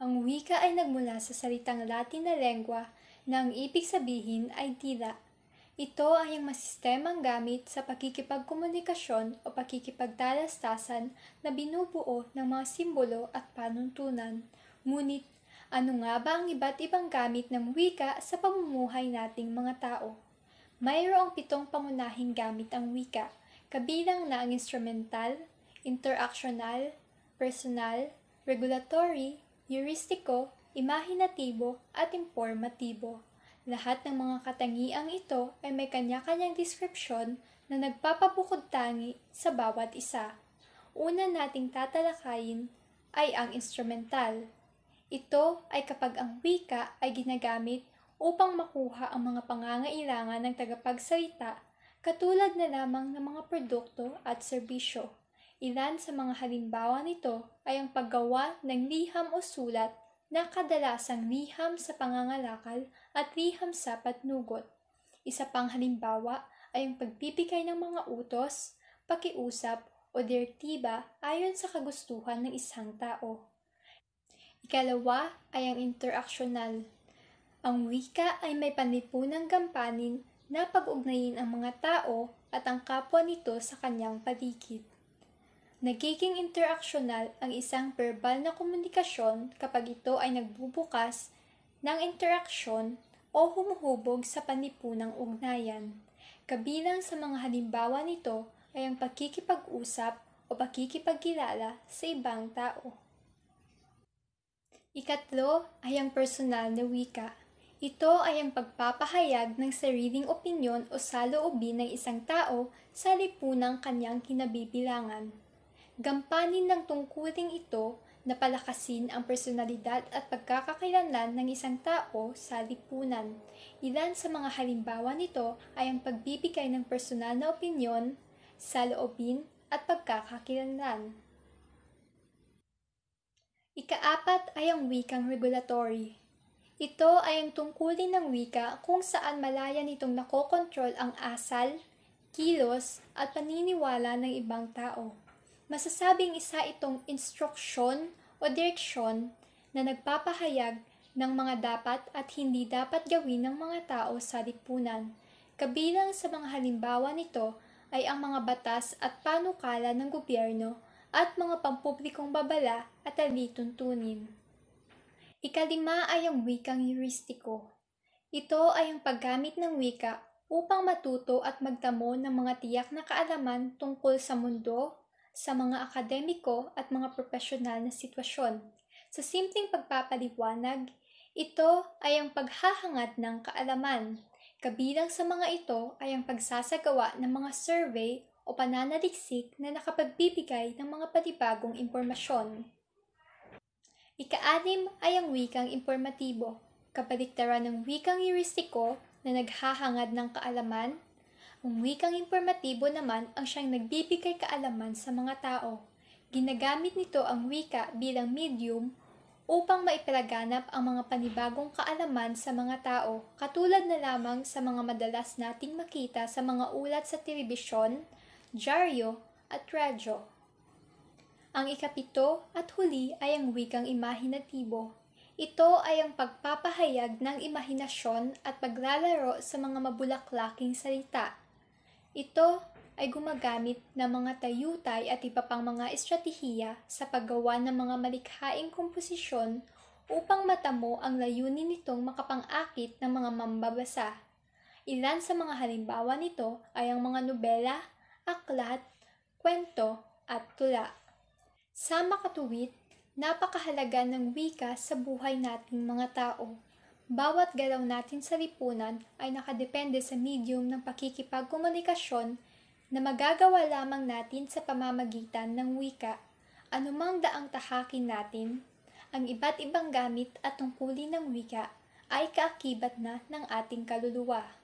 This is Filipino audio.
Ang wika ay nagmula sa salitang Latin na lengua na ang ibig sabihin ay tila. Ito ay ang masistemang gamit sa pakikipagkomunikasyon o pakikipagtalastasan na binubuo ng mga simbolo at panuntunan. Ngunit, ano nga ba ang iba't ibang gamit ng wika sa pamumuhay nating mga tao? Mayroong pitong pangunahing gamit ang wika, kabilang na ang instrumental, interactional, personal, regulatory, heuristiko, imahinatibo, at informatibo. Lahat ng mga katangiang ito ay may kanya-kanyang description na nagpapabukod tangi sa bawat isa. Una nating tatalakayin ay ang instrumental. Ito ay kapag ang wika ay ginagamit upang makuha ang mga pangangailangan ng tagapagsalita katulad na lamang ng mga produkto at serbisyo. Ilan sa mga halimbawa nito ay ang paggawa ng liham o sulat na kadalasang liham sa pangangalakal at liham sa patnugot. Isa pang halimbawa ay ang pagbibigay ng mga utos, pakiusap o direktiba ayon sa kagustuhan ng isang tao. Ikalawa ay ang interaksyonal. Ang wika ay may panlipunang gampanin na pag-ugnayin ang mga tao at ang kapwa nito sa kanyang paligid. Nagiging interaksyonal ang isang verbal na komunikasyon kapag ito ay nagbubukas ng interaksyon o humuhubog sa panipunang ugnayan. Kabilang sa mga halimbawa nito ay ang pakikipag-usap o pakikipagkilala sa ibang tao. Ikatlo ay ang personal na wika. Ito ay ang pagpapahayag ng sariling opinyon o saloobin ng isang tao sa lipunang kanyang kinabibilangan. Gampanin ng tungkuling ito na palakasin ang personalidad at pagkakakilanlan ng isang tao sa lipunan. Ilan sa mga halimbawa nito ay ang pagbibigay ng personal na opinyon, saloobin, at pagkakakilanlan. Ikaapat ay ang wikang regulatory. Ito ay ang tungkulin ng wika kung saan malaya nitong nakokontrol ang asal, kilos, at paniniwala ng ibang tao Masasabing isa itong instruksyon o direksyon na nagpapahayag ng mga dapat at hindi dapat gawin ng mga tao sa lipunan. Kabilang sa mga halimbawa nito ay ang mga batas at panukala ng gobyerno at mga pampublikong babala at alituntunin. Ikalima ay ang wikang heuristiko. Ito ay ang paggamit ng wika upang matuto at magtamo ng mga tiyak na kaalaman tungkol sa mundo, sa mga akademiko at mga profesional na sitwasyon. Sa simpleng pagpapaliwanag, ito ay ang paghahangad ng kaalaman. Kabilang sa mga ito ay ang pagsasagawa ng mga survey o pananaliksik na nakapagbibigay ng mga patibagong impormasyon. Ikaanim ay ang wikang impormatibo, kabaliktaran ng wikang heuristiko na naghahangad ng kaalaman, ang wikang impormatibo naman ang siyang nagbibigay kaalaman sa mga tao. Ginagamit nito ang wika bilang medium upang maipalaganap ang mga panibagong kaalaman sa mga tao, katulad na lamang sa mga madalas nating makita sa mga ulat sa telebisyon, dyaryo, at radyo. Ang ikapito at huli ay ang wikang imahinatibo. Ito ay ang pagpapahayag ng imahinasyon at paglalaro sa mga mabulaklaking salita ito ay gumagamit ng mga tayutay at iba pang mga estratehiya sa paggawa ng mga malikhaing komposisyon upang matamo ang layunin nitong makapangakit ng mga mambabasa. Ilan sa mga halimbawa nito ay ang mga nobela, aklat, kwento, at tula. Sa makatuwid, napakahalaga ng wika sa buhay nating mga tao. Bawat galaw natin sa lipunan ay nakadepende sa medium ng pakikipagkomunikasyon na magagawa lamang natin sa pamamagitan ng wika, anumang daang tahakin natin, ang iba't ibang gamit at tungkulin ng wika ay kaakibat na ng ating kaluluwa.